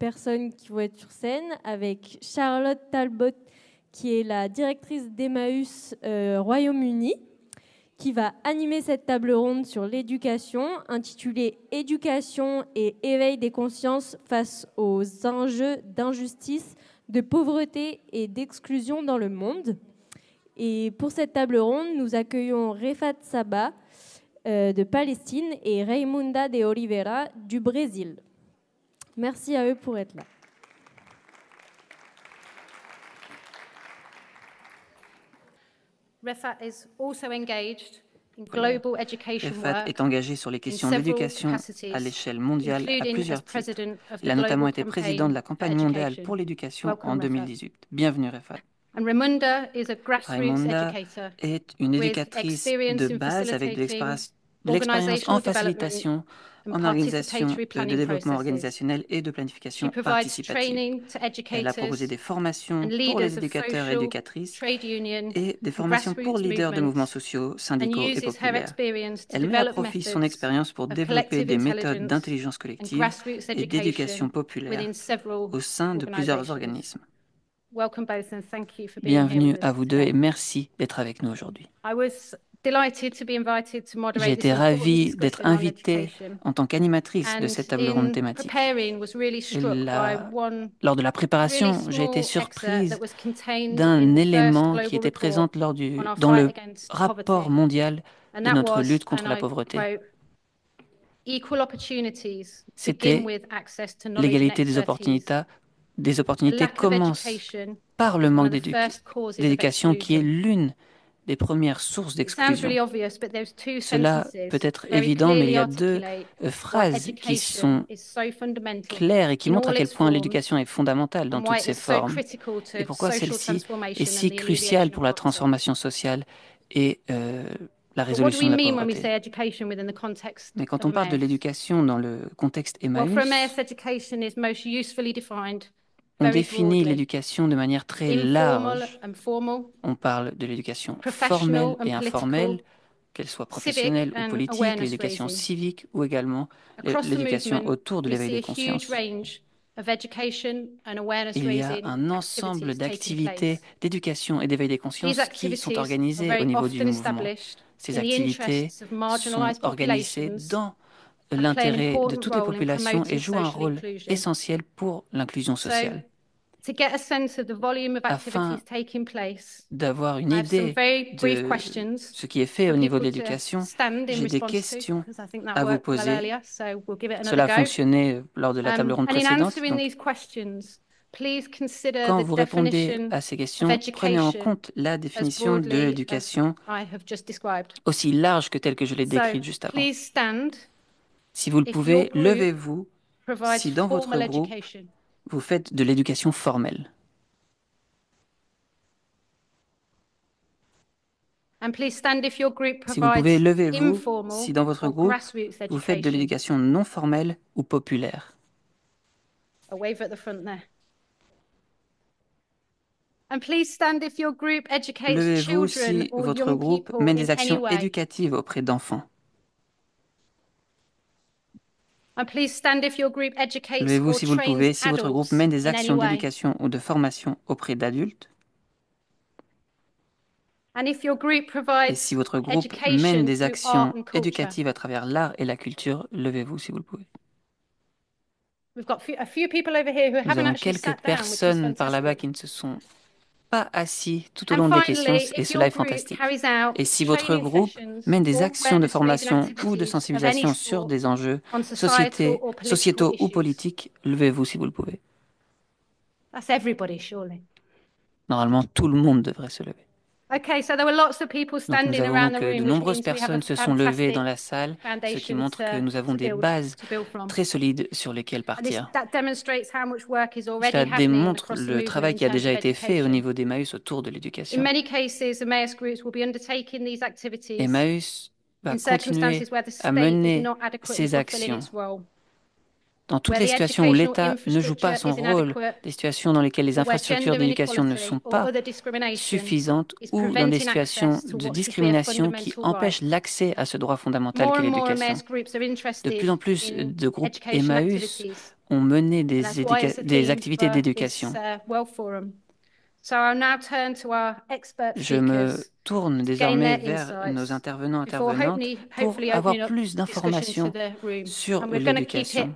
personnes qui vont être sur scène avec Charlotte Talbot, qui est la directrice d'Emmaüs euh, Royaume-Uni, qui va animer cette table ronde sur l'éducation, intitulée Éducation et éveil des consciences face aux enjeux d'injustice, de pauvreté et d'exclusion dans le monde. Et pour cette table ronde, nous accueillons Refat Saba euh, de Palestine et Raimunda de Oliveira du Brésil. Merci à eux pour être là. REFAT est engagé sur les questions d'éducation à l'échelle mondiale à plusieurs titres. Il a notamment été président de la campagne mondiale pour l'éducation en 2018. Bienvenue, REFAT. Raimunda est une éducatrice de base avec de l'expérience en facilitation en organisation de développement organisationnel et de planification participative. Elle a proposé des formations pour les éducateurs et éducatrices et des formations pour leaders de mouvements sociaux, syndicaux et populaires. Elle met à profit son expérience pour développer des méthodes d'intelligence collective et d'éducation populaire au sein de plusieurs organismes. Bienvenue à vous deux et merci d'être avec nous aujourd'hui. J'ai été ravie d'être invitée en tant qu'animatrice de cette table ronde thématique. Lors de la préparation, j'ai été surprise d'un élément qui était présent lors du... dans le rapport mondial de notre lutte contre la pauvreté. C'était l'égalité des opportunités des opportunités commencent par le manque d'éducation, qui est l'une des premières sources d'exclusion. Cela peut être évident, mais il y a deux euh, phrases qui sont claires et qui montrent à quel point l'éducation est fondamentale dans toutes ses formes et pourquoi celle-ci est si cruciale pour la transformation sociale et euh, la résolution de la pauvreté. Mais quand on parle de l'éducation dans le contexte Emmaüs, on définit l'éducation de manière très large. On parle de l'éducation formelle et informelle, qu'elle soit professionnelle ou politique, l'éducation civique ou également l'éducation autour de l'éveil des consciences. Il y a un ensemble d'activités d'éducation et d'éveil des consciences qui sont organisées au niveau du mouvement. Ces activités sont organisées dans l'intérêt de toutes les populations et jouent un rôle essentiel pour l'inclusion sociale afin d'avoir une idée de ce qui est fait au niveau de l'éducation, j'ai des questions à vous poser. Cela a fonctionné lors de la table um, ronde précédente. quand vous répondez à ces questions, prenez en compte la définition de l'éducation aussi large que telle que je l'ai décrite juste avant. Si vous le pouvez, levez-vous si dans votre groupe, vous faites de l'éducation formelle. Si vous pouvez lever vous si dans votre groupe vous faites de l'éducation non formelle ou populaire. Levez-vous si votre groupe mène des actions éducatives auprès d'enfants. Levez-vous si vous le pouvez. Si votre groupe mène des actions d'éducation ou de formation auprès d'adultes, et si votre groupe mène des actions éducatives à travers l'art et la culture, levez-vous si vous le pouvez. Nous avons quelques personnes par là-bas qui ne se sont pas pas assis tout au long des questions, et cela est fantastique. Et si votre groupe mène des actions de formation ou de sensibilisation sur des enjeux sociétaux ou politiques, levez-vous si vous le pouvez. Normalement, tout le monde devrait se lever. Donc, de nombreuses personnes se sont levées dans la salle, ce qui montre que nous avons des bases très solides sur lesquelles partir. Cela démontre le travail qui a déjà été fait au niveau d'Emmaüs autour de l'éducation. Emmaüs va continuer à mener ces actions dans toutes les situations où l'État ne joue pas son rôle, des situations dans lesquelles les infrastructures d'éducation ne sont pas suffisantes ou dans des situations de discrimination qui empêchent l'accès à ce droit fondamental qu'est l'éducation. De plus en plus de groupes Emmaüs ont mené des, des activités d'éducation. Uh, je me tourne désormais vers nos intervenants intervenantes pour avoir plus d'informations sur l'éducation.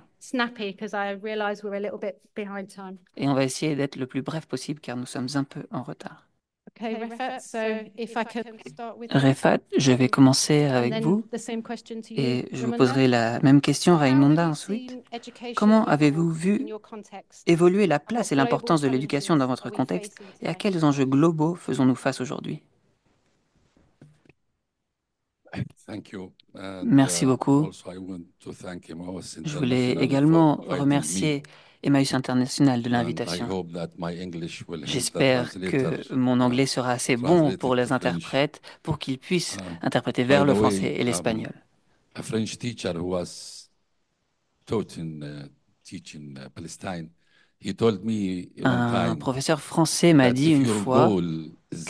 Et on va essayer d'être le plus bref possible car nous sommes un peu en retard. Refat, je vais commencer avec vous et je vous poserai la même question à ensuite. Comment avez-vous vu évoluer la place et l'importance de l'éducation dans votre contexte et à quels enjeux globaux faisons-nous face aujourd'hui Merci uh, beaucoup. Je voulais également remercier Emmaüs International de l'invitation. J'espère que mon anglais sera assez bon pour les interprètes pour qu'ils puissent um, interpréter vers le français et um, l'espagnol. Uh, uh, Un professeur français m'a dit une fois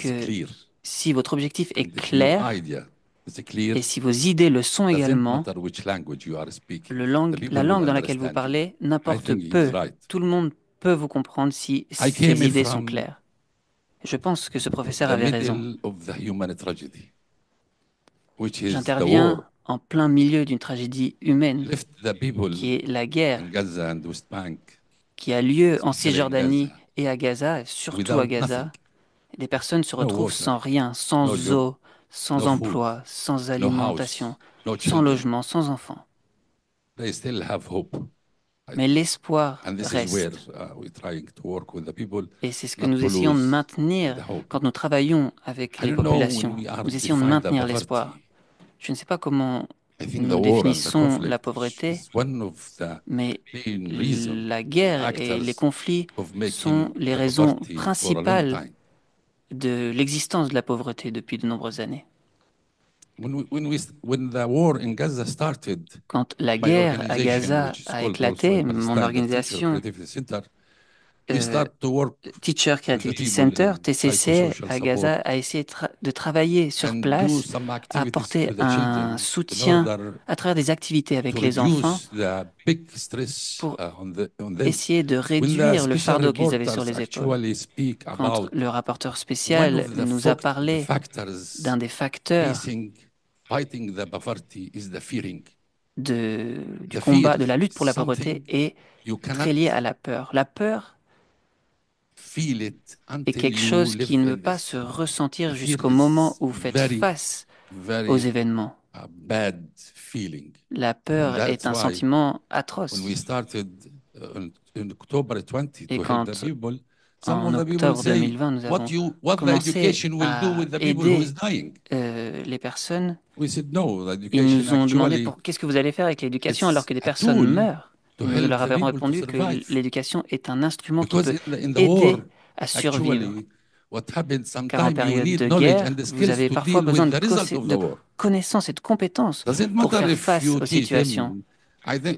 que si votre objectif est clair, et si vos idées le sont également, la langue dans laquelle vous parlez n'importe peu. Tout le monde peut vous comprendre si ces idées sont claires. Je pense que ce professeur avait raison. J'interviens en plein milieu d'une tragédie humaine qui est la guerre qui a lieu en Cisjordanie et à Gaza, surtout à Gaza. Des personnes se retrouvent sans rien, sans eau, sans emploi, sans alimentation, sans logement, sans enfants. Mais l'espoir reste. Et c'est ce que nous essayons de maintenir quand nous travaillons avec les populations. Nous essayons de maintenir l'espoir. Je ne sais pas comment nous définissons la pauvreté, mais la guerre et les conflits sont les raisons principales de l'existence de la pauvreté depuis de nombreuses années. Quand la guerre à Gaza a éclaté, mon organisation euh, teacher Creativity Center, TCC, à Gaza, a essayé de travailler sur place, apporter un soutien à travers des activités avec les enfants pour uh, essayer de réduire le fardeau qu'ils avaient sur les épaules. le rapporteur spécial nous a parlé d'un des facteurs de, du combat, de la lutte pour la pauvreté est très lié à la peur. La peur et quelque chose qui ne peut pas se ressentir jusqu'au moment où vous faites face aux événements. La peur est un sentiment atroce. Uh, et quand en octobre 2020, nous avons commencé à aider euh, les personnes. Ils nous ont demandé qu'est-ce que vous allez faire avec l'éducation alors que des personnes meurent. Nous leur avons répondu que l'éducation est un instrument qui peut aider à survivre. Car en période de guerre, vous avez parfois besoin de, de connaissances et de compétences pour faire face aux situations. Ici,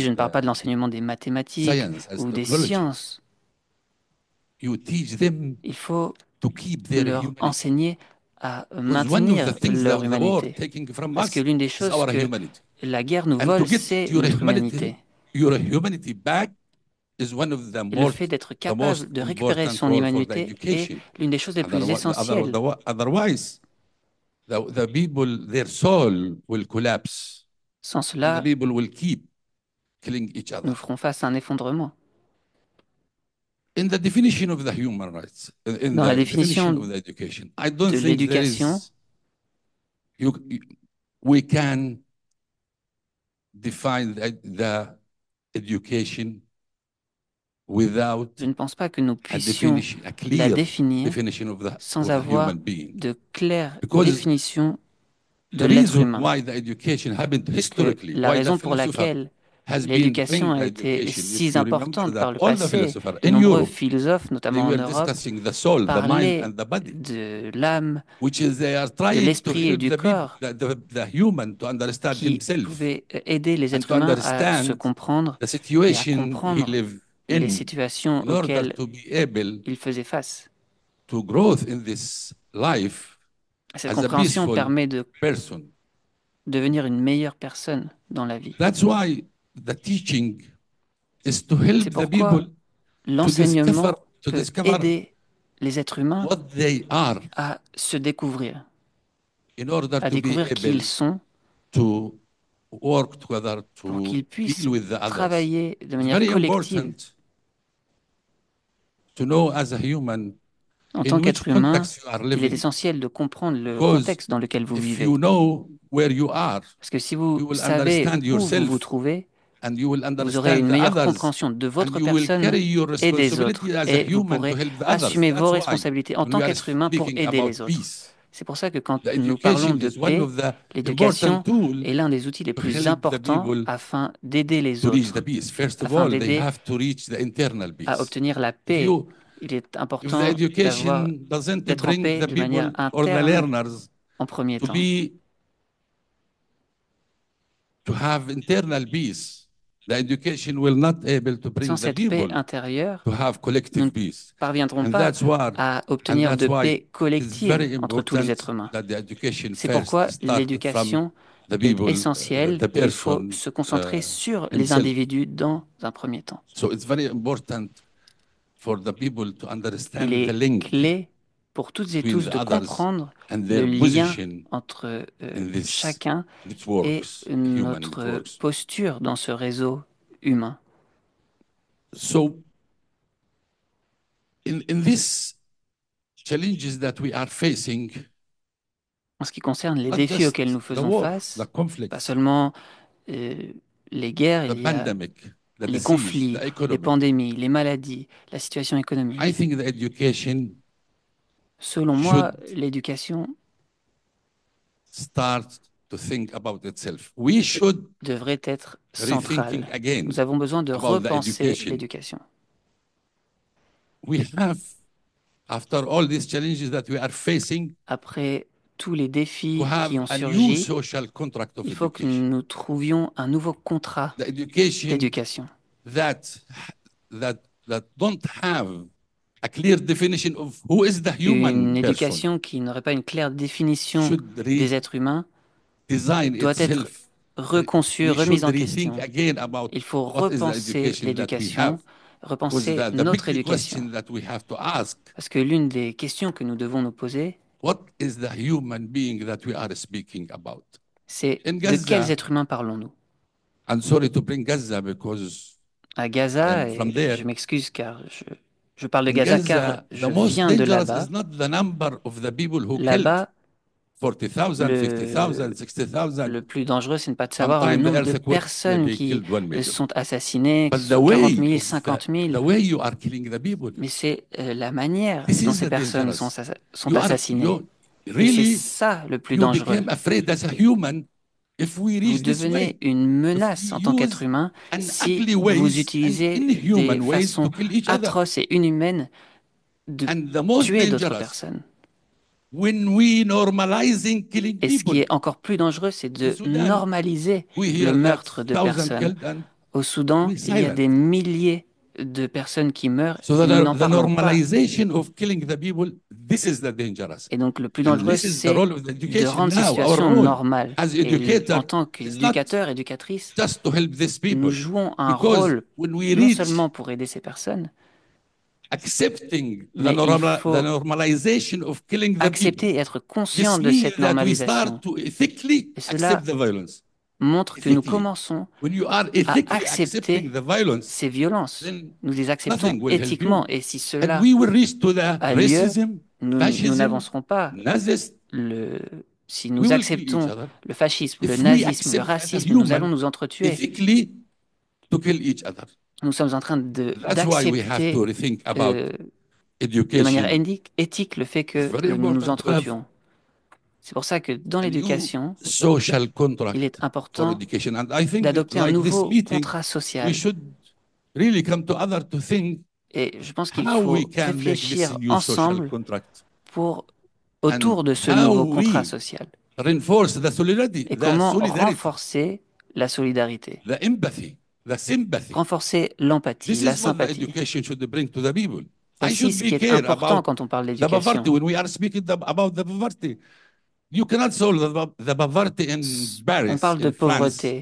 je ne parle pas de uh, l'enseignement des mathématiques ou des sciences. Il faut leur enseigner à maintenir leur humanité. Parce que l'une des choses que la guerre nous vole, c'est notre humanité. Et le fait d'être capable de récupérer son humanité est l'une des choses les plus essentielles. Sans cela, nous ferons face à un effondrement. In the definition of the human rights, in dans the la définition definition of the education, I don't de think there is, l'éducation, we can define the, the education without je ne pense pas que nous puissions definition, a la définir definition of the, sans of avoir human being. de claire Because définition de l'être humain. why the education happened historically, La why the raison pour philosophers laquelle L'éducation a été si importante par le passé. De nombreux philosophes, notamment en Europe, parlaient de l'âme, de l'esprit et du corps qui pouvaient aider les êtres humains à se comprendre et à comprendre les situations auxquelles ils faisaient face. Cette compréhension permet de devenir une meilleure personne dans la vie. That's why the teaching l'enseignement to discover, aider les êtres humains à se découvrir, à découvrir qui ils sont, pour qu'ils puissent travailler de manière collective. en tant qu'être humain, il est essentiel de comprendre le contexte dans lequel vous vivez. Parce que si vous savez où vous vous trouvez, vous aurez une meilleure compréhension de votre personne et des autres. Et vous pourrez assumer vos responsabilités en tant qu'être humain pour aider les autres. C'est pour ça que quand nous parlons de paix, l'éducation est l'un des outils les plus importants afin d'aider les autres, afin d'aider à obtenir la paix. Il est important d'être en paix de manière interne en premier temps. to have internal peace sans cette paix intérieure, nous ne parviendrons pas à obtenir de paix collective entre tous les êtres humains. C'est pourquoi l'éducation est essentielle. Uh, il faut se concentrer uh, sur les individus dans un premier temps. Il est pour toutes et tous de comprendre le lien entre euh, chacun et notre posture dans ce réseau humain. en ce qui concerne les défis auxquels nous faisons face, pas seulement euh, les guerres, les conflits, les pandémies, les maladies, la situation économique. Selon moi, l'éducation devrait être centrale. Nous avons besoin de repenser l'éducation. Après tous les défis qui ont surgi, il faut que nous trouvions un nouveau contrat d'éducation une éducation qui n'aurait pas une claire définition des êtres humains doit être reconçue, remise en question. Il faut repenser l'éducation, repenser notre éducation. Parce que l'une des questions que nous devons nous poser, c'est de quels êtres humains parlons-nous À Gaza, et je m'excuse car je je parle de Gaza car je viens de là-bas. Là-bas, le, plus dangereux, c'est ne pas de savoir le nombre de personnes qui sont assassinées, 40 000, 50 000. Mais c'est euh, la manière dont ces personnes sont assassinées. C'est ça le plus dangereux. Vous devenez une menace en tant qu'être humain si vous utilisez des façons atroces et inhumaines de tuer d'autres personnes. Et ce qui est encore plus dangereux, c'est de normaliser le meurtre de personnes. Au Soudan, il y a des milliers de personnes qui meurent. So the, Et donc le plus dangereux, c'est de rendre la situation normale. et en tant qu'éducateur, éducatrice, nous jouons un rôle non seulement pour aider ces personnes, accepting the, of killing the accepter et être conscient de cette normalisation montre que nous commençons à accepter ces violences. Nous les acceptons éthiquement. Et si cela a lieu, nous n'avancerons pas. si nous acceptons le fascisme, le nazisme, le racisme, nous allons nous entretuer. Nous sommes en train d'accepter de, euh, de manière éthique le fait que nous nous entretuons. C'est pour ça que dans l'éducation, il est important d'adopter un nouveau contrat social. Et je pense qu'il faut réfléchir ensemble pour, autour de ce nouveau contrat social. Et comment renforcer la solidarité, renforcer l'empathie, la sympathie. C'est ce qui est important quand on parle d'éducation. On parle de pauvreté.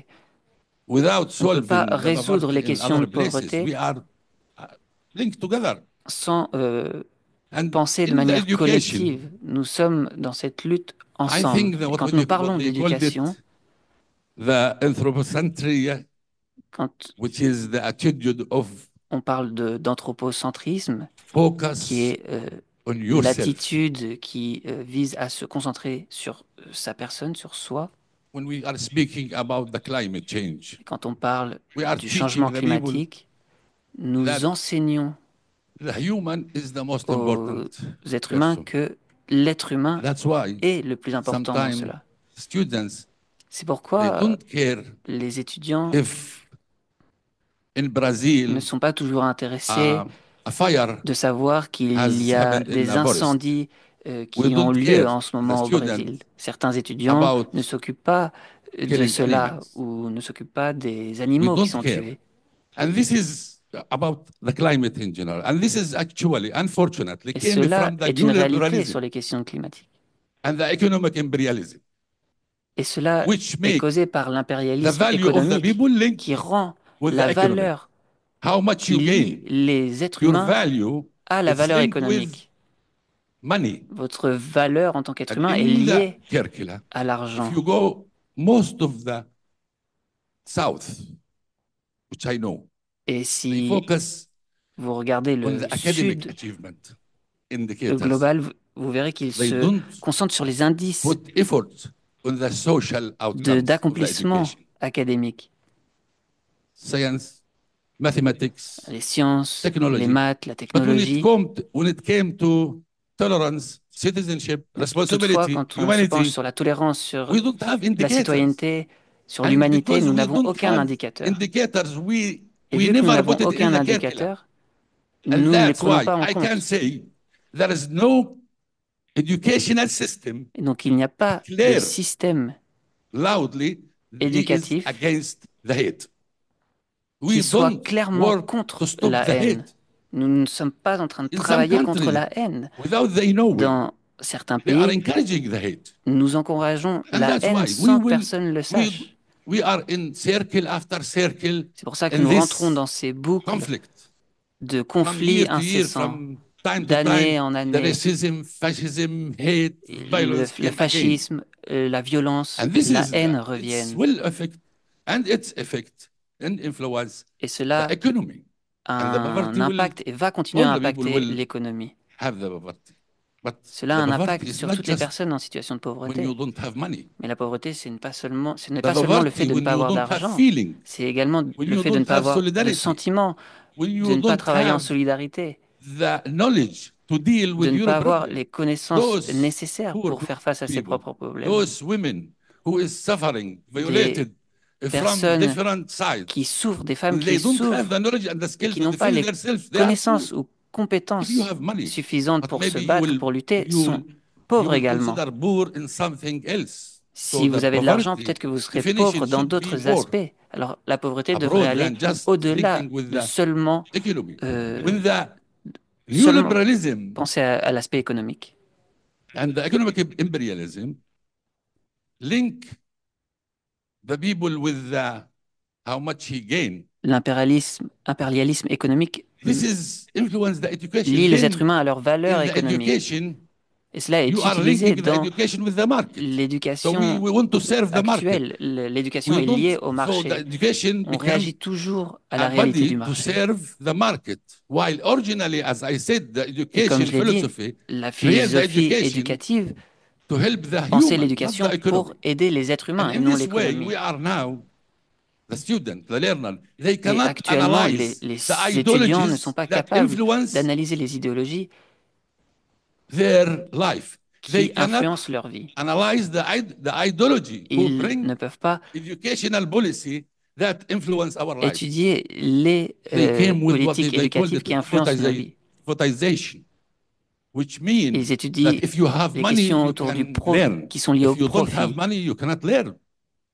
On ne peut pas résoudre les questions de pauvreté uh, sans euh, penser de manière collective. Nous sommes dans cette lutte ensemble. quand nous parlons d'éducation, on parle d'anthropocentrisme, qui est euh, l'attitude qui euh, vise à se concentrer sur euh, sa personne, sur soi. Quand on parle du changement climatique, nous enseignons aux êtres humains que l'être humain est le plus important dans cela. C'est pourquoi les étudiants ne sont pas toujours intéressés de savoir qu'il y a des incendies euh, qui ont lieu en ce moment au Brésil. Certains étudiants ne s'occupent pas de cela ou ne s'occupent pas des animaux qui sont tués. Et cela est in réalité sur les questions climatiques. the Et cela which est causé par l'impérialisme économique qui rend la valeur how much les êtres humains à la valeur économique. Votre valeur en tant qu'être humain est liée à l'argent. Et si vous regardez le sud le global, vous- verrez qu'il se concentre sur les indices d'accomplissement académique. Science mathematics, les sciences, technology. les maths, la technologie. But when it, to, when it came to tolerance, citizenship, responsibility, Toutefois, quand on humanity, se sur la tolérance, sur la citoyenneté, sur l'humanité, nous n'avons aucun indicateur. We, Et we vu que nous n'avons aucun indicateur, nous ne les prenons pas en I compte. Say, there is no educational system Et donc il n'y a pas de système loudly, éducatif against the hate qui soit clairement contre la haine. Nous ne sommes pas en train de travailler contre la haine. Dans certains pays, nous encourageons la haine sans que personne le sache. C'est pour ça que nous rentrons dans ces boucles de conflits incessants d'année en année. le, fascisme, euh, la violence, la haine reviennent. Et cela a un impact et va continuer à impacter l'économie. Cela a un impact sur toutes les personnes en situation de pauvreté. Mais la pauvreté, ce n'est pas seulement, ce n'est pas seulement le fait de ne pas avoir d'argent, c'est également le fait de ne pas avoir le sentiment, de ne pas travailler en solidarité, de ne pas avoir les connaissances nécessaires pour faire face à ses propres problèmes personnes qui souffrent, des femmes qui souffrent, qui n'ont pas les connaissances ou compétences suffisantes pour se battre, pour lutter, sont pauvres également. Si vous avez de l'argent, peut-être que vous serez pauvre dans d'autres aspects. Alors la pauvreté devrait aller au-delà de seulement, euh, penser à, l'aspect économique. And the economic imperialism link L'impérialisme impérialisme économique lie les êtres humains à leur valeur économique. Et cela est utilisé dans l'éducation actuelle. L'éducation est liée au marché. On réagit toujours à la réalité du marché. Et comme je l'ai dit, la philosophie éducative penser l'éducation pour aider les êtres humains et non l'économie. Et actuellement, les, les étudiants ne sont pas capables d'analyser les idéologies qui influencent leur vie. Ils ne peuvent pas étudier les euh, politiques éducatives qui influencent leur vie. Ils étudient les questions autour du qui sont liées au profit, qui se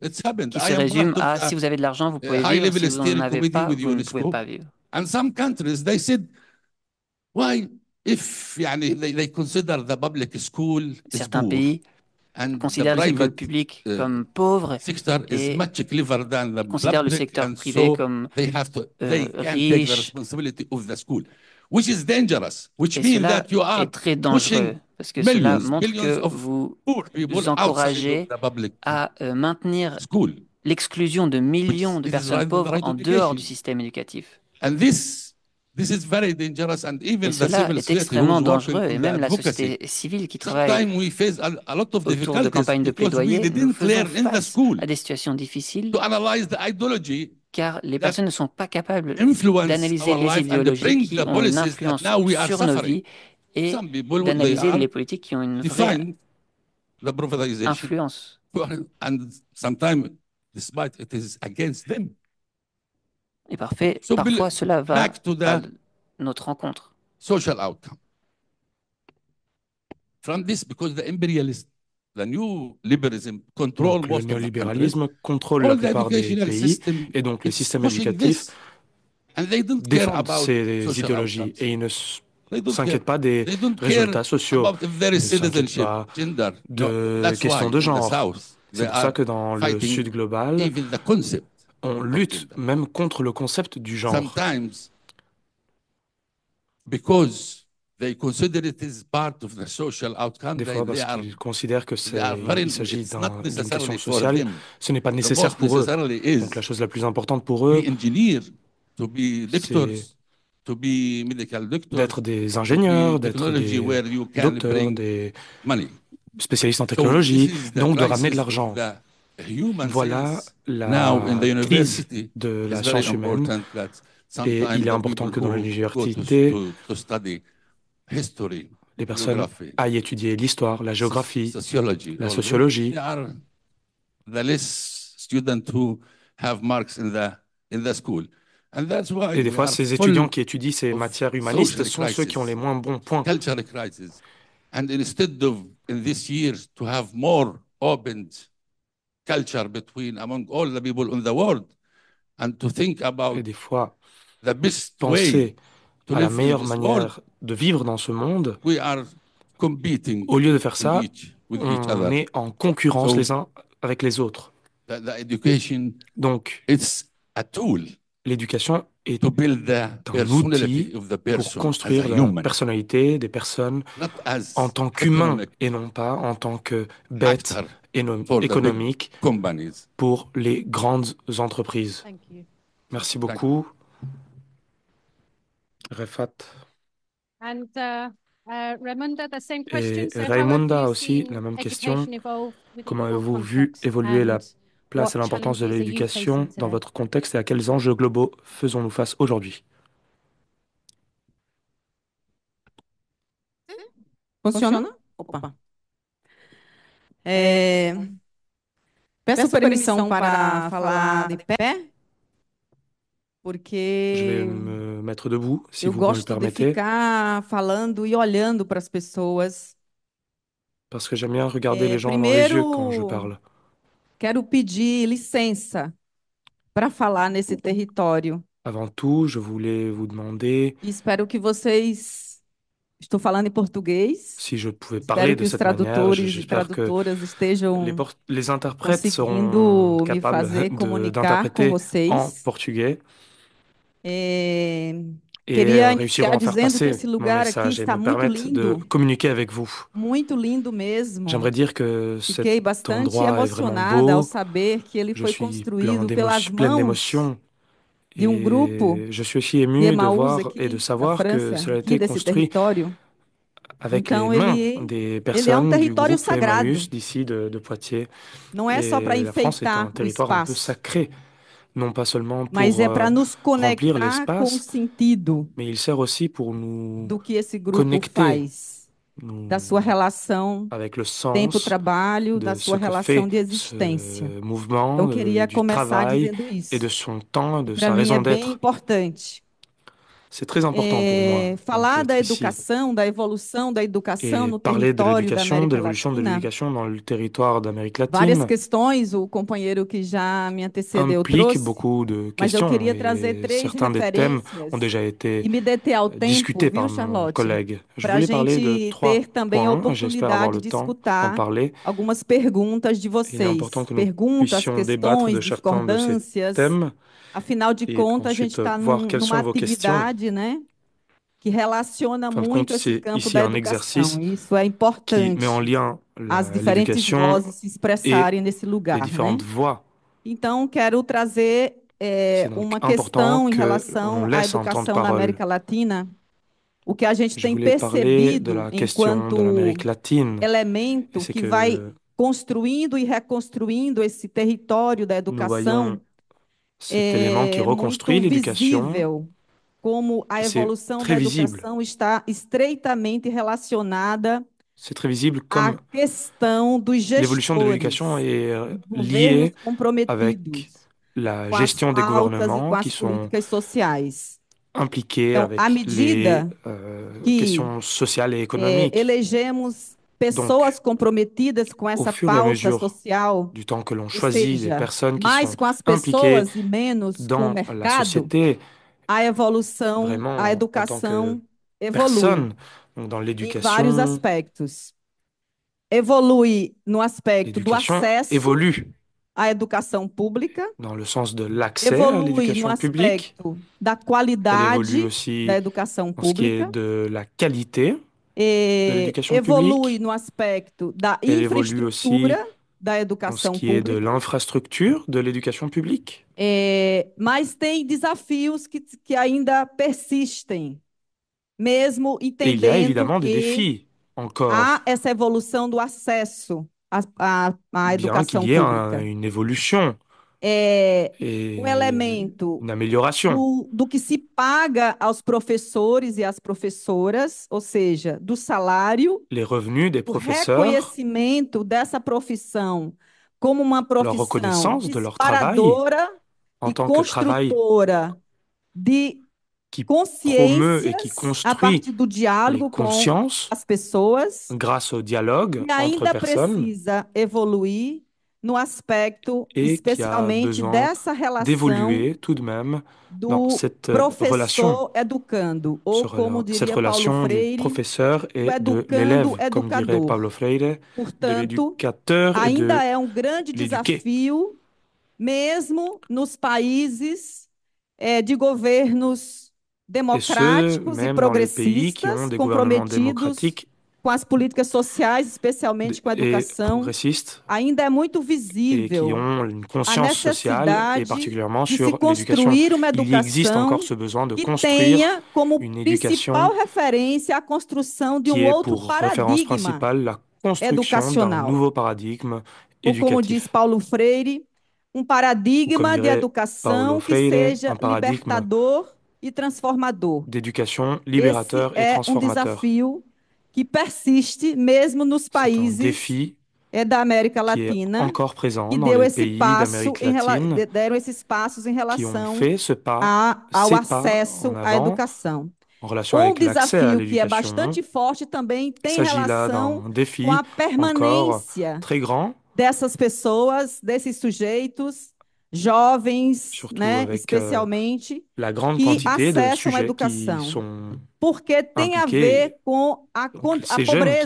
à uh, si vous avez de l'argent, vous pouvez vivre, vous ne pouvez pas vivre. And some countries, they said, why if they, consider the public school Certains pays considèrent comme pauvres considèrent le secteur privé comme they have euh, riche. the responsibility of the school which is dangerous, which that you are très dangereux parce que cela montre que vous, vous encouragez à euh, maintenir l'exclusion de millions de personnes pauvres en dehors du système éducatif. And this, this is very dangerous and even et cela est extrêmement dangereux et même la société civile qui travaille autour de campagnes de plaidoyer nous faisons face à des situations difficiles car les personnes ne sont pas capables d'analyser les idéologies qui ont une influence sur nos vies et d'analyser les politiques qui ont une influence. Et parfois cela va à notre rencontre. From this, because le néolibéralisme contrôle la plupart des pays et donc le système éducatif défend ces idéologies et ils ne s'inquiètent pas des résultats sociaux, ils ne s'inquiètent pas de questions de genre. C'est pour ça que dans le Sud global, on lutte même contre le concept du genre. Des fois, parce qu'ils considèrent que il s'agit d'une question sociale, ce n'est pas nécessaire pour eux. Donc la chose la plus importante pour eux, c'est d'être des ingénieurs, d'être des docteurs, des spécialistes en technologie, donc de ramener de l'argent. Voilà la crise de la science humaine. Et il est important que dans l'université, les personnes aillent étudier l'histoire, la géographie, la sociologie. Et des fois, ces étudiants qui étudient ces matières humanistes sont ceux qui ont les moins bons points. And instead of in this years to have more urban culture between among all the people in the world and to think about the best way la meilleure manière de vivre dans ce monde, au lieu de faire ça, on est en concurrence les uns avec les autres. Donc, l'éducation est un outil pour construire la personnalité des personnes en tant qu'humains et non pas en tant que bêtes économiques pour les grandes entreprises. Merci beaucoup. Refat. Uh, uh, et Raimunda aussi la même question. Comment avez-vous vu évoluer la place et l'importance de l'éducation dans votre contexte et à quels enjeux globaux faisons-nous face aujourd'hui peço permissão de pé. porque vais me mettre debout, si eu vous me gosto de permettez, ficar falando e olhando para as pessoas. parce que j'aime bien regarder É, les gens dans les yeux quand je primeiro, parle. quero pedir licença para falar nesse território Avant tout, je voulais vous demander e espero que vocês. Estou falando em português. si je pouvais Espero parler que os cette manière. tradutores e J'espère que tradutoras les, estejam les interprètes seront conseguindo me fazer de- comunicar com d'interpréter en vocês portugais et e à iniciar que communiquer avec vous. J'aimerais dire que ce bastante je suis aussi ému de, voir et de savoir que cela a e été construit avec mains des um personnes du d'ici de, Poitiers. un territoire sacré. non pas seulement Mas pour é para euh, nos remplir conectar com o l'espace, sentido mais il sert aussi pour nous do que esse grupo connecter faz, da sua relação avec le sens tempo-trabalho, da de sua que relação fait de existência. ce mouvement, Então, eu queria euh, du começar travail dizendo et isso. de son temps, de Para sa mim é bem d'être. importante C'est très important pour moi. Eh, falar da educação, parler de l'éducation, de l'évolution de l'éducation dans le territoire d'Amérique latine. Várias questões, o companheiro que já me antecedeu trouxe. beaucoup de questions. Hein, et certains des thèmes ont déjà été e discutés par mes collègue. Je voulais parler de trois points, j'espère avoir le temps d'en parler. Algumas perguntas de vocês. Il est important que nous perguntas, puissions débattre de chacun de ces thèmes. Afinal de contas, a gente está num, numa atividade, né? qui muito esse ce campo ici un exercice qui met en lien l'éducation et nesse lugar, différentes né? voies. Então, quero trazer é, uma questão em relação à educação na América Latina. O que a gente Je tem percebido enquanto latine, elemento que vai construindo e reconstruindo esse território da educação qui é muito l'éducation, visível como a C'est evolução da très visible. educação está estreitamente relacionada c'est très visible à comme questão dos l'évolution de gestores, l'éducation est euh, governos liée comprometidos la com as gestion des pautas e com gouvernements qui sont políticas sociais. impliqués Então, à avec les medida euh, que questions sociales et é, économiques. elegemos pessoas Donc, comprometidas com essa pauta social, du temps que l'on choisit seja, les personnes qui mais com as pessoas e menos com o mercado, société, a evolução, vraiment, a educação evolui em vários aspectos. Evolui no aspecto do acesso évolue à educação pública, dans le sens de l'accès à l'éducation no publique, da qualidade da educação pública, de la qualité é, evolui évolue no aspecto da Elle évolue aussi infraestrutura da en ce educação qui est de pública, l'infrastructure de l'éducation publique, é, mas tem desafios que, que ainda persistem, mesmo et il y a entendendo évidemment des que défis encore, há essa evolução do acesso à, à, à bien educação y ait un- pública. une évolution é, um é, elemento na melhoração do, do que se paga aos professores e às professoras, ou seja, do salário, les revenus des o professeurs, reconhecimento dessa profissão como uma leur profissão reconnaissance de leur travail disparadora en e tant que travail construtora de qui promeut et qui a construit partir do diálogo com consciences as pessoas grâce au dialogue e entre ainda personnes. precisa evoluir no aspecto et qui a especialmente besoin dessa relação d'évoluer tout de même dans do cette euh, relation, professor educando, ou rela- como cette diria Paulo relation du Freire, professeur do et de l'élève, comme dirait educador. Pablo Freire, de Portanto, l'éducateur et ainda de é um grande l'éduqué. desafio, mesmo nos países eh, de governos Et ce, democráticos e même dans les pays qui ont progressistas des gouvernements comprometidos démocratiques com as políticas sociais, especialmente com a educação, ainda é muito visível é a necessidade de se construir uma educação que tenha como principal referência a construção de um outro paradigma educacional. Ou como diz Paulo Freire, um paradigma de educação Freire, que seja libertador e transformador. libérateur Esse et É um desafio que persiste mesmo nos países défi, é da América Latina e que deu esse passo em deram esses passos em relação a, ao acesso à educação. Um desafio que é bastante forte também tem relação com a permanência dessas pessoas, desses sujeitos jovens, né, avec, euh, especialmente, euh, la grande que quantité acessam a educação, qui sont porque tem a ver com a, Donc, a pobreza,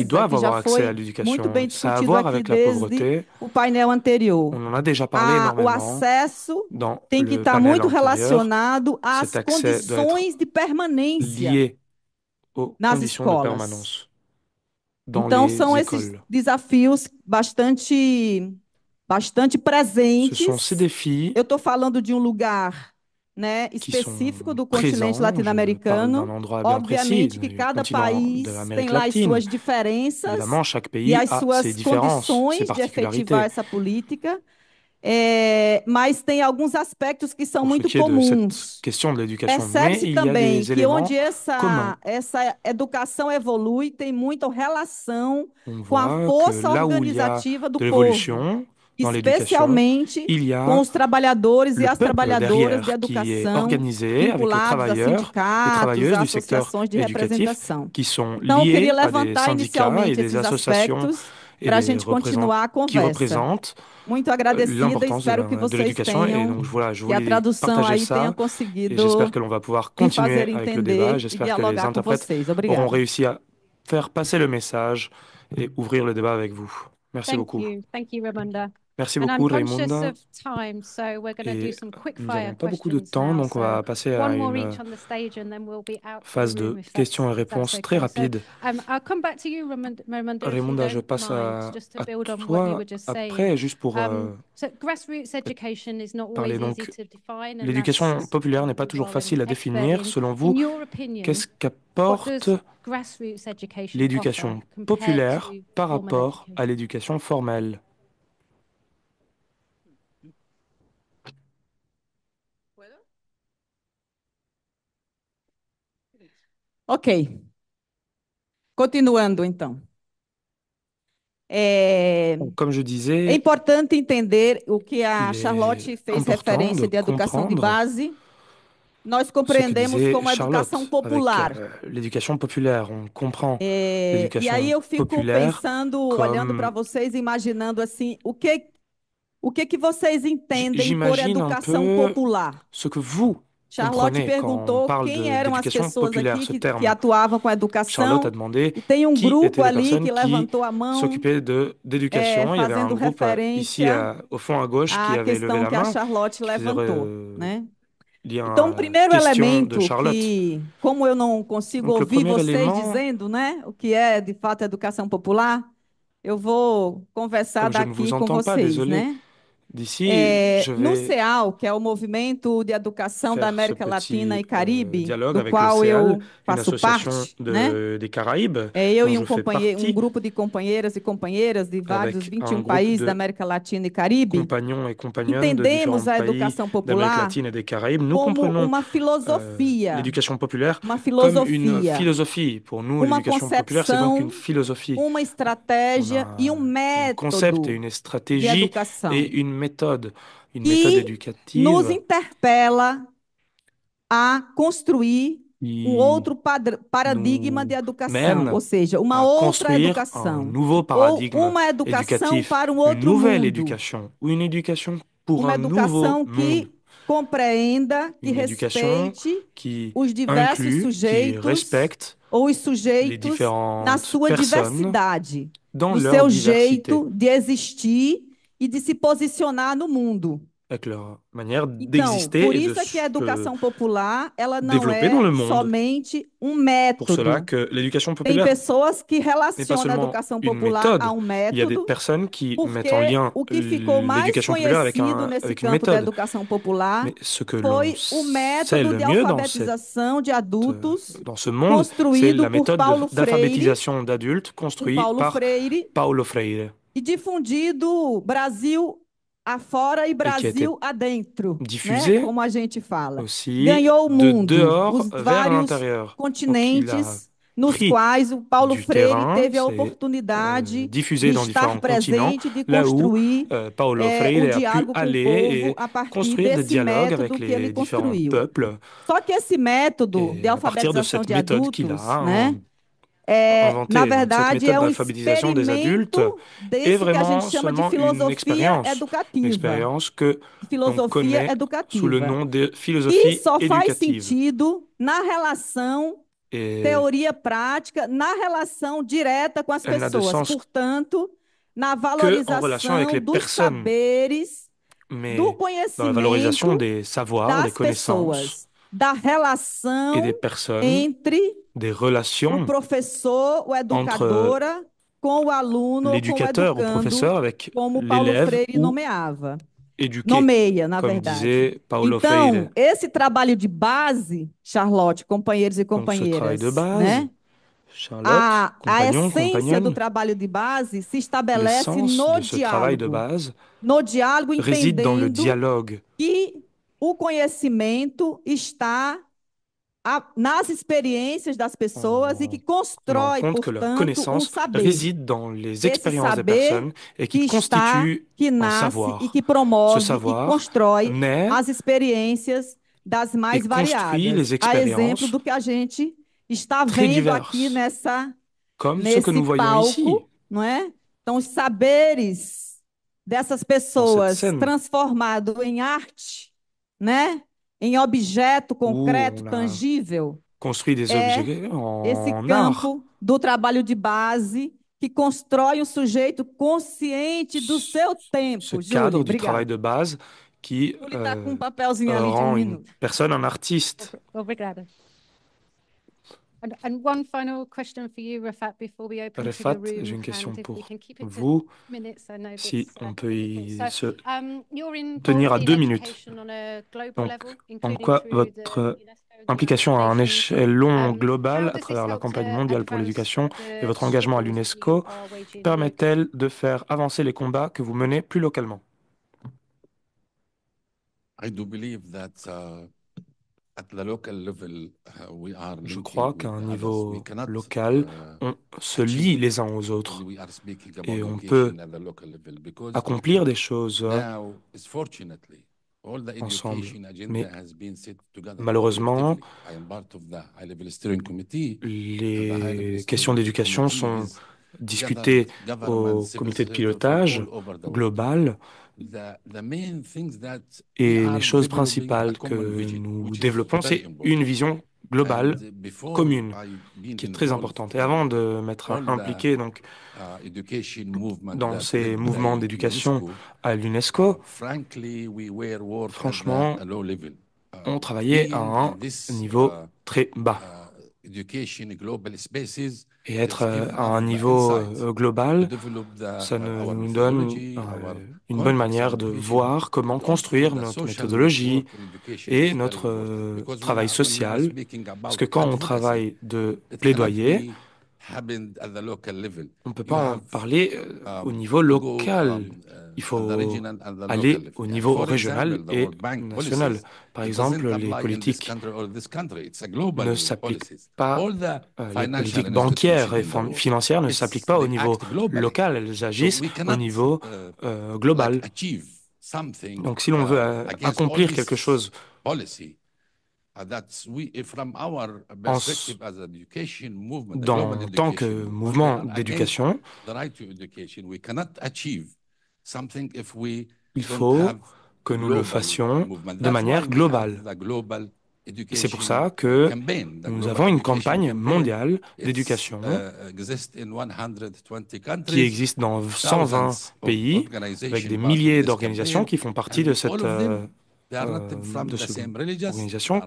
que já foi muito bem ça discutido aqui desde o painel anterior. On a déjà parlé A- ah, o acesso tem que estar tá muito relacionado às condições de permanência nas escolas. Então, são esses desafios bastante bastante presentes. É Eu estou falando de um lugar né, específico do continente latino-americano. Tá, tá Obviamente né, que cada país tem lá as suas diferenças e as suas condições de efetivar essa política. É, mas tem alguns aspectos que são muito comuns. Percebe-se também que onde essa, essa educação evolui tem muita relação com a força organizativa do povo. dans especialmente com os trabalhadores e as trabalhadoras de educação vinculados a sindicatos, a associações de representação. então, eu queria levantar inicialmente esses aspectos para a gente continuar a conversa. Euh, Muito agradecida, e espero que vocês tenham donc, voilà, que e a tradução aí ça, tenha conseguido fazer entender e dialogar com vocês. Obrigada. auront réussi à faire passer le message et ouvrir le débat avec vous. Merci Thank beaucoup. You. Thank you, Rabanda. Merci beaucoup, Raymond. nous n'avons pas beaucoup de temps, donc on va passer à une phase de questions et réponses très rapide. Um, Raymond, je passe à, toi après, juste pour um, euh, parler. Donc, l'éducation populaire n'est pas toujours facile à définir. Selon vous, qu'est-ce qu'apporte l'éducation populaire par rapport à l'éducation formelle Ok. Continuando, então. É... Comme je É importante entender o que a Charlotte fez referência de educação de base. Nós é que compreendemos como a educação popular. avec euh, educação popular, On comprend É, e aí eu fico pensando, olhando para vocês, imaginando assim, o que o que que vocês entendem por educação popular? Isso que vous Charlotte perguntou quem eram as pessoas aqui que, que, atuavam com a educação. E tem um grupo ali que levantou a mão. de É, fazendo y avait euh, à, questão que à gauche main. Euh, né? A então, Charlotte levantou, né? Então, o primeiro elemento que, como eu não consigo Donc, ouvir vocês dizendo, né, o que é de fato educação popular, eu vou conversar Comme daqui com vocês, pas, né? D'ici, é, No CEAL, que é o Movimento de Educação da América Latina e Caribe, do qual CEAL, eu faço parte, de, né? des Caraïbes, é eu então, e um, companhe... um grupo de companheiras e companheiras de vários 21 países da América Latina e Caribe, entendemos a educação popular como uma filosofia, euh, populaire, uma filosofia, filosofia. Pour nous, uma concepção, populaire, uma estratégia a, e um método de educação méthode, une méthode e nos interpela a construir um outro paradigma de educação, ou seja, uma outra educação, ou uma educação para um outro une nouvelle mundo, éducation, ou une éducation pour uma educação que monde, compreenda, que une respeite os diversos sujeitos ou os sujeitos na sua diversidade, o no seu diversité. jeito de existir e de se posicionar no mundo. É avec leur manière d'exister então, por isso é que a educação popular ela não é somente um método. que Tem pessoas que relacionam a educação popular a um método. Il y a qui mettent en lien o que ficou mais conhecido avec un, nesse avec campo da educação popular foi o método de alfabetização de adultos euh, dans monde, construído por Paulo Freire, par Paulo Freire e difundido Brasil afora e Brasil adentro, diffusé, né? Como a gente fala. Ganhou o mundo, de os vários continentes nos quais o Paulo Freire terrain, teve a oportunidade euh, de estar presente, de construir où, euh, Paulo eh, Freire é, um diálogo com o povo a partir desse método que ele construiu. Peuples. Só que esse método de alfabetização de, de adultos, a, né? É, na né? cette verdade, méthode é um d'alphabétisation des adultes experimento est desse é que a vraiment gente chama de seulement une filosofia expérience, une educativa. expérience que l'on Filosofia connaît sous le educativa. nom de E philosophie só faz éducative. sentido na relação Et é teoria prática, na relação direta com as Ela dá pessoas. sens Portanto, na relation avec valorização les dos personnes. saberes, mais do dans la valorisation conhecimento des savoirs, des das connaissances, pessoas da relação entre o professor, a educadora, com o aluno, com o ou educando, avec como Paulo Freire nomeava. nomeia, na verdade. Paulo então, Freire. esse trabalho de base, Charlotte, companheiros e companheiras, de né? base, né? A, a essência do trabalho de base se estabelece no de diálogo, base no diálogo réside dans le que o conhecimento está a, nas experiências das pessoas e portanto, que la connaissance um saber. réside dans les expériences des personnes et qui, qui e que un savoir. Et promove, Ce savoir constrói as experiências das mais variadas. A exemplo do que a gente está vendo aqui nessa comme nesse ce que nous palco, ici. não é? Então os saberes dessas pessoas transformado em arte né? Em objeto concreto, uh, tangível. Construir des é Oh, esse campo do trabalho de base que constrói o sujeito consciente do seu tempo. Ce Júlio, cadre obrigado. du travail de base qui tá euh, rend une personne um artista. Obrigada. Rafat, j'ai une question pour vous. Si on peut y se um, tenir à deux minutes. Donc, en quoi votre implication à un échelon um, global à travers la campagne mondiale pour l'éducation et votre engagement à l'UNESCO permet-elle de faire avancer les combats que vous menez plus localement? I uh, Uh, Je crois qu'à un niveau local, uh, on se lie les uns aux autres et on peut accomplir des choses hein. ensemble. Mais malheureusement, les questions d'éducation sont discutées au comité de pilotage global et les choses principales que nous développons, c'est une vision globale, commune, qui est très importante. Et avant de m'être impliqué donc, uh, dans ces mouvements d'éducation à l'UNESCO, franchement, uh, on travaillait à un niveau uh, très bas et être euh, à un niveau euh, global, ça nous donne euh, une bonne manière de voir comment construire notre méthodologie et notre travail social. Parce que quand on travaille de plaidoyer, on ne peut pas en parler um, au niveau local. Um, il faut aller au niveau régional et national. Par exemple, les politiques ne s'appliquent pas, les politiques bancaires et financières ne s'appliquent pas au niveau local, elles agissent au niveau global. Donc si l'on veut accomplir quelque chose dans, en tant que mouvement d'éducation, il faut que nous le fassions de manière globale. c'est pour ça que nous avons une campagne mondiale d'éducation uh, qui existe dans 120 pays, avec des milliers d'organisations qui font partie de cette euh, de organisation,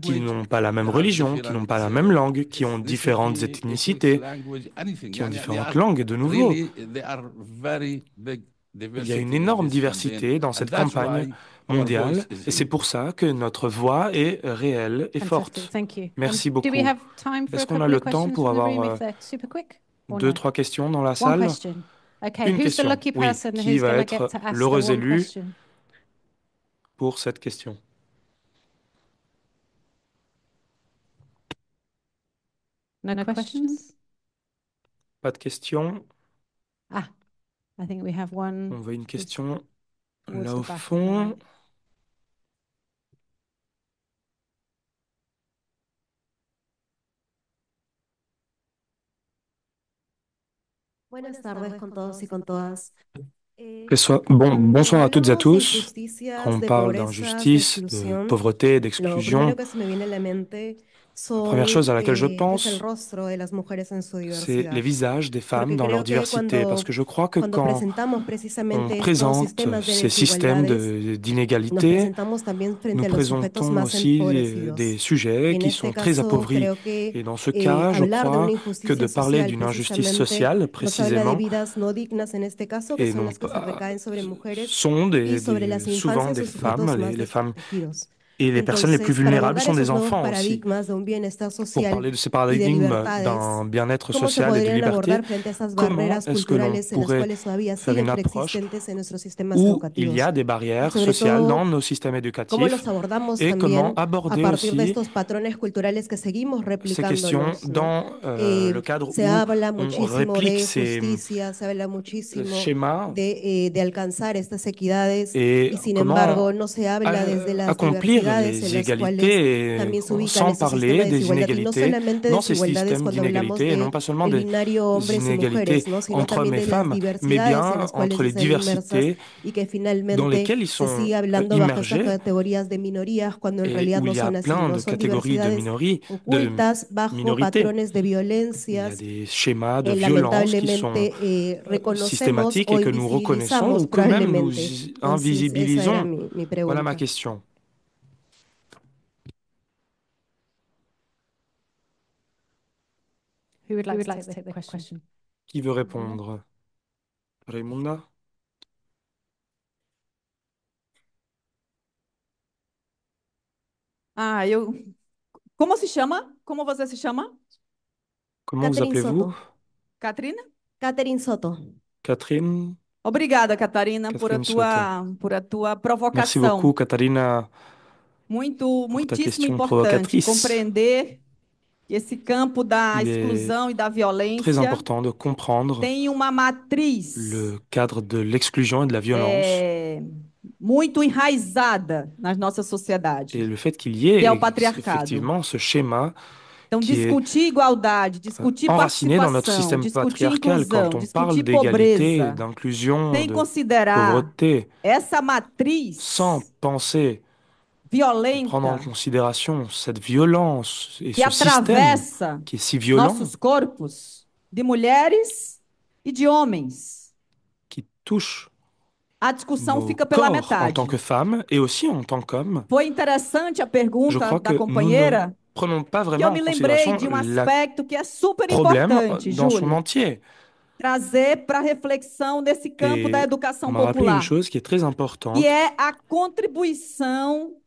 qui n'ont pas la même religion, qui n'ont pas la même langue, qui ont différentes ethnicités, qui ont différentes langues de nouveau. Il y a une énorme diversité dans cette campagne mondiale et c'est pour ça que notre voix est réelle et forte. Merci um, beaucoup. Est-ce qu'on a le temps pour avoir euh, deux, trois questions dans la salle Une question. Qui va être l'heureux élu pour cette question. No questions? Pas de questions. Ah, I think we have one. On voit une question là au fond. Buenas tardes con todos y con todas bonsoir à toutes et à tous. Quand on parle d'injustice, de pauvreté, d'exclusion, première chose à laquelle je pense, c'est les visages des femmes dans leur diversité, parce que je crois que quand on présente ces systèmes d'inégalité, nous présentons aussi des, sujets qui sont très appauvris. Et dans ce eh, cas, je crois que de parler d'une injustice sociale, précisément, et non, ah, sont des, souvent des femmes, les, les femmes et les personnes les plus vulnérables sont des enfants aussi. Pour parler de ces paradigmes d'un bien-être social et de liberté, comment est-ce que l'on pourrait faire une approche où il y a des barrières sociales dans nos systèmes éducatifs et comment aborder aussi ces questions dans euh, eh, le cadre où on réplique ces schémas eh, et comment accomplir des inégalités, sans parler des inégalités dans ces systèmes d'inégalités, et non pas seulement des inégalités entre hommes et femmes, mais bien entre les diversités dans lesquelles ils sont euh, immergés et où il y a plein de catégories de de minorités. Il y a des schémas de eh, violence qui sont eh, systématiques et que nous reconnaissons ou que même nous invisibilisons. Voilà ma question. Who would like, Who would to, like take to take the question? question? Qui veut répondre? Raimunda? Ah, eu. Como se chama? Como você se chama? Como vous Catherine appelez-vous? Soto. Catherine Soto. Catherine? Obrigada, Catarina, por a Catherine Soto. tua, por a tua Merci provocação. beaucoup, Katharina, Muito, muitíssimo importante compreender esse campo da Il exclusão e da très violência important de comprendre tem uma matriz le cadre de l'exclusion et de la violence é, muito enraizada nas nossas sociedades. et le fait qu'il y ait Que é o patriarcado. effectivement ce schéma Então, discutir igualdade, discutir enraciné dans notre participação, système discutir patriarcal inclusão, quand on parle discutir d'égalité, pobreza, d'inclusion, sem de considerar pauvreté, essa matriz sans penser violenta. consideração en considération cette violence et que ce système qui est si Nossos corpos de mulheres e de homens. que touche a discussão fica pela metade. En tant que femme et aussi en tant qu'homme. Foi interessante a pergunta da companheira. Prenons pas vraiment eu me lembrei de um aspecto que é super importante, dans Júlio. Son Trazer para reflexão nesse campo et da educação popular. Uma coisa que é très importante. e é a contribuição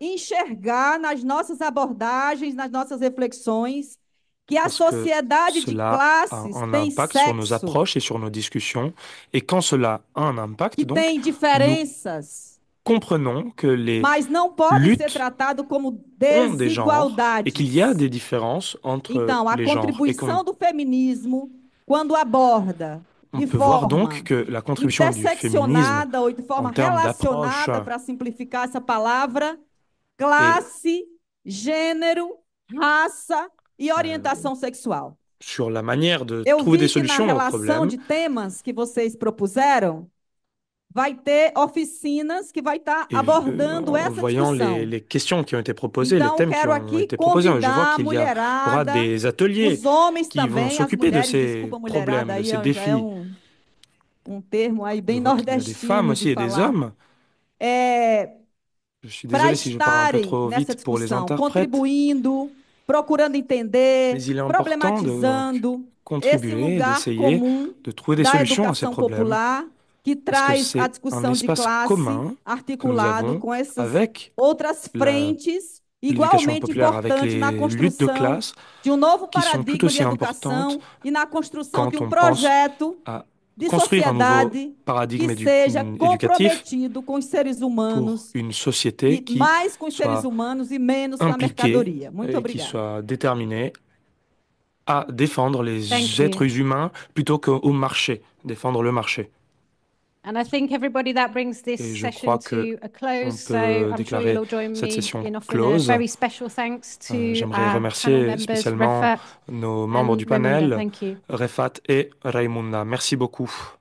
enxergar nas nossas abordagens, nas nossas reflexões, que a Parce sociedade que de classes tem impact sexo, sur nos et sur nos discussions, et quand cela a un impact, que donc, tem diferenças. Comprenons que les mas não pode ser tratado como desigualdade. e que há des différences entre então, les Então, a contribuição do feminismo quando aborda de forma interseccionada ou de forma relacionada para simplificar essa palavra, classe, gênero, raça e ah, orientação sexual. Sur la manière de Eu trouver des solutions na relação de temas que vocês propuseram, vai ter oficinas que vai tá estar abordando essa discussão. Les, les questions qui ont été proposées, então, les thèmes qui aqui été proposés, je vois qu'il des ateliers qui também, vont s'occuper de ces de ces É um, um termo aí bem nordestino. Des femmes aussi de des É, Je suis désolé para si je parle un peu trop nessa vite pour les discussão, interprètes, contribuindo, procurando entender, mais il est important de problematizando esse contribuer, lugar d'essayer comum de trouver des da solutions à ces educação problèmes. popular que traz c'est a un discussão de espace classe commun que nous articulado avons com essas avec outras la- frentes igualmente populaire avec importantes les na luttes de construção classe de um novo qui sont paradigma de educação importantes e na construção de quand um on pense projeto à de construire un nouveau paradigme éducatif seja hum, comprometido une société e qui soit e plus et qui soit déterminée à défendre les êtres humains plutôt qu'au marché, défendre le marché. And I think everybody that brings this Et je crois que to a peut déclarer cette session close. J'aimerais remercier spécialement nos membres du panel, Refat et Raimunda. Merci beaucoup.